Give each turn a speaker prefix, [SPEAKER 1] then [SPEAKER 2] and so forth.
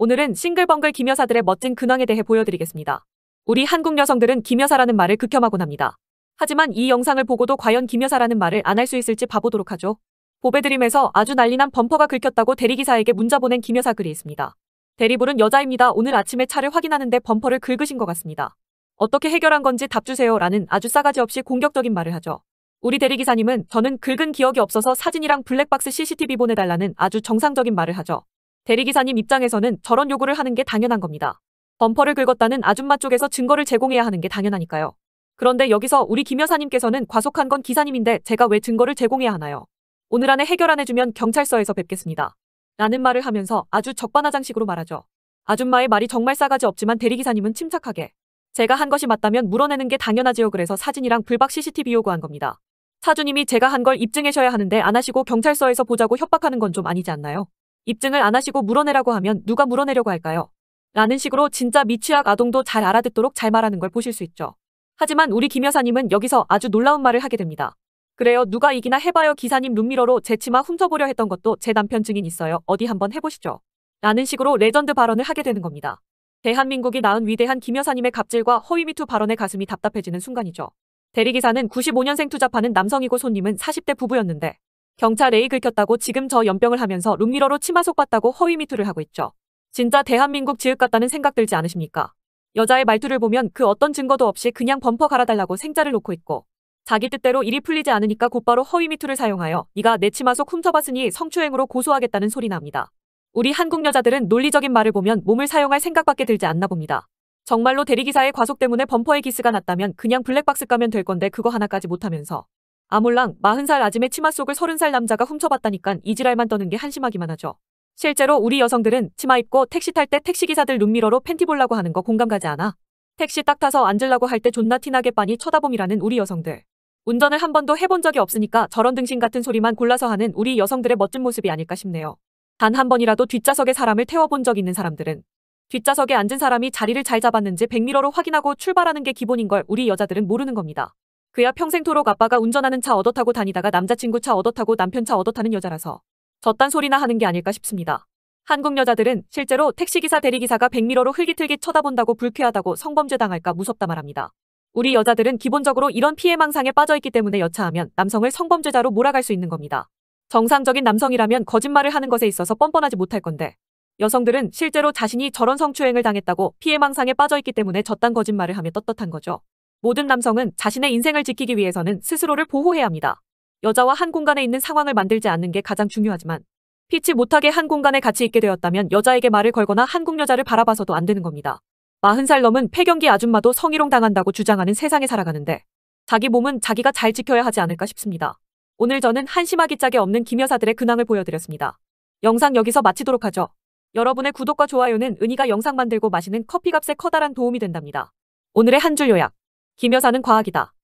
[SPEAKER 1] 오늘은 싱글벙글 김여사들의 멋진 근황에 대해 보여드리겠습니다. 우리 한국 여성들은 김여사라는 말을 극혐하곤 합니다. 하지만 이 영상을 보고도 과연 김여사라는 말을 안 할 수 있을지 봐보도록 하죠. 보배드림에서 아주 난리난 범퍼가 긁혔다고 대리기사에게 문자 보낸 김여사 글이 있습니다. 대리불은 여자입니다. 오늘 아침에 차를 확인하는데 범퍼를 긁으신 것 같습니다. 어떻게 해결한 건지 답 주세요 라는 아주 싸가지 없이 공격적인 말을 하죠. 우리 대리기사님은 저는 긁은 기억이 없어서 사진이랑 블랙박스 CCTV 보내달라는 아주 정상적인 말을 하죠. 대리기사님 입장에서는 저런 요구를 하는 게 당연한 겁니다. 범퍼를 긁었다는 아줌마 쪽에서 증거를 제공해야 하는 게 당연하니까요. 그런데 여기서 우리 김 여사님께서는 과속한 건 기사님인데 제가 왜 증거를 제공해야 하나요? 오늘 안에 해결 안 해주면 경찰서에서 뵙겠습니다. 라는 말을 하면서 아주 적반하장식으로 말하죠. 아줌마의 말이 정말 싸가지 없지만 대리기사님은 침착하게 제가 한 것이 맞다면 물어내는 게 당연하지요 그래서 사진이랑 불박 CCTV 요구한 겁니다. 사주님이 제가 한 걸입증해셔야 하는데 안 하시고 경찰서에서 보자고 협박하는 건 좀 아니지 않나요? 입증을 안 하시고 물어내라고 하면 누가 물어내려고 할까요? 라는 식으로 진짜 미취학 아동도 잘 알아듣도록 잘 말하는 걸 보실 수 있죠. 하지만 우리 김 여사님은 여기서 아주 놀라운 말을 하게 됩니다. 그래요 누가 이기나 해봐요 기사님 룸미러로 제 치마 훔쳐보려 했던 것도 제 남편 증인 있어요 어디 한번 해보시죠. 라는 식으로 레전드 발언을 하게 되는 겁니다. 대한민국이 낳은 위대한 김 여사님의 갑질과 허위 미투 발언에 가슴이 답답해지는 순간이죠. 대리기사는 95년생 투잡하는 남성이고 손님은 40대 부부였는데 경찰에 이긁켰다고 지금 저 연병을 하면서 룸미러로 치마 속봤다고 허위 미투를 하고 있죠. 진짜 대한민국 지읒 같다는 생각 들지 않으십니까? 여자의 말투를 보면 그 어떤 증거도 없이 그냥 범퍼 갈아달라고 생자를 놓고 있고 자기 뜻대로 일이 풀리지 않으니까 곧바로 허위 미투를 사용하여 네가 내 치마 속 훔쳐봤으니 성추행으로 고소하겠다는 소리 납니다. 우리 한국 여자들은 논리적인 말을 보면 몸을 사용할 생각밖에 들지 않나 봅니다. 정말로 대리기사의 과속 때문에 범퍼에 기스가 났다면 그냥 블랙박스 까면 될 건데 그거 하나까지 못하면서 아몰랑 40살 아침에 치마 속을 30살 남자가 훔쳐봤다니깐 이지랄만 떠는 게 한심하기만 하죠. 실제로 우리 여성들은 치마 입고 택시 탈 때 택시기사들 눈미러로 팬티 볼라고 하는 거 공감 가지 않아. 택시 딱 타서 앉으려고 할 때 존나 티나게 빤히 쳐다봄이라는 우리 여성들. 운전을 한 번도 해본 적이 없으니까 저런 등신 같은 소리만 골라서 하는 우리 여성들의 멋진 모습이 아닐까 싶네요. 단 한 번이라도 뒷좌석에 사람을 태워본 적 있는 사람들은 뒷좌석에 앉은 사람이 자리를 잘 잡았는지 백미러로 확인하고 출발하는 게 기본인 걸 우리 여자들은 모르는 겁니다. 그야 평생토록 아빠가 운전하는 차 얻어 타고 다니다가 남자친구 차 얻어 타고 남편 차 얻어 타는 여자라서 저딴 소리나 하는 게 아닐까 싶습니다. 한국 여자들은 실제로 택시기사 대리기사가 백미러로 흘깃흘깃 쳐다본다고 불쾌하다고 성범죄 당할까 무섭다 말합니다. 우리 여자들은 기본적으로 이런 피해망상에 빠져있기 때문에 여차하면 남성을 성범죄자로 몰아갈 수 있는 겁니다. 정상적인 남성이라면 거짓말을 하는 것에 있어서 뻔뻔하지 못할 건데 여성들은 실제로 자신이 저런 성추행을 당했다고 피해망상에 빠져있기 때문에 저딴 거짓말을 하며 떳떳한 거죠. 모든 남성은 자신의 인생을 지키기 위해서는 스스로를 보호해야 합니다. 여자와 한 공간에 있는 상황을 만들지 않는 게 가장 중요하지만 피치 못하게 한 공간에 같이 있게 되었다면 여자에게 말을 걸거나 한국 여자를 바라봐서도 안 되는 겁니다. 40살 넘은 폐경기 아줌마도 성희롱 당한다고 주장하는 세상에 살아가는데 자기 몸은 자기가 잘 지켜야 하지 않을까 싶습니다. 오늘 저는 한심하기 짝에 없는 김여사들의 근황을 보여드렸습니다. 영상 여기서 마치도록 하죠. 여러분의 구독과 좋아요는 은희가 영상 만들고 마시는 커피값에 커다란 도움이 된답니다. 오늘의 한 줄 요약 김 여사는 과학이다.